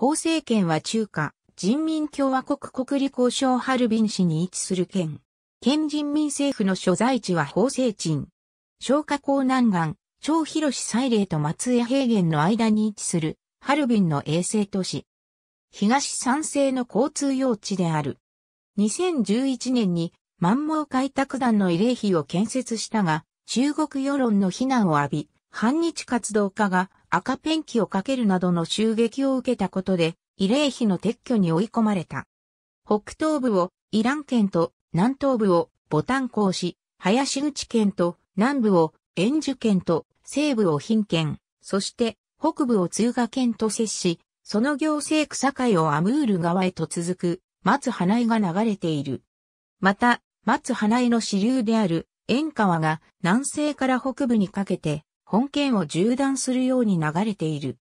法政県は中華人民共和国国立交渉ハルビン市に位置する県。県人民政府の所在地は法政鎮。消華港南岸、超広市西礼と松江平原の間に位置する、ハルビンの衛星都市。東三省の交通用地である。2011年に満蒙開拓団の慰霊碑を建設したが、中国世論の非難を浴び、反日活動家が赤ペンキをかけるなどの襲撃を受けたことで、慰霊碑の撤去に追い込まれた。北東部をイラン県と南東部をボタン公市、林口県と南部を円樹県と西部を貧県、そして北部を通賀県と接し、その行政区境をアムール川へと続く松花井が流れている。また、松花井の支流である円川が南西から北部にかけて本県を縦断するように流れている。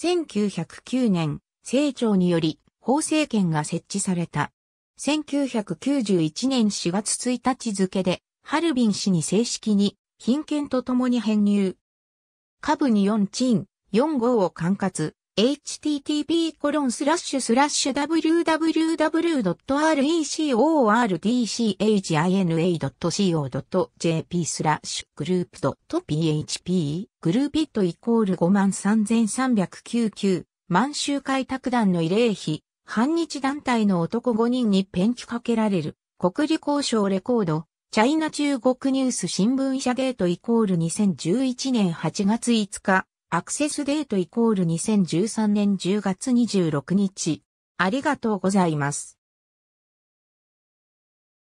1909年、清庁により、法制権が設置された。1991年4月1日付で、ハルビン市に正式に、貧権と共に編入。下部に4鎮、4号を管轄、http://www.recordchina.co.jp スラッシュグループ .php グルーピットイコール53399満州開拓団の慰霊碑反日団体の男5人にペンキかけられる国利交渉レコードチャイナ中国ニュース新聞社ゲートイコール2011年8月5日アクセスデートイコール2013年10月26日。ありがとうございます。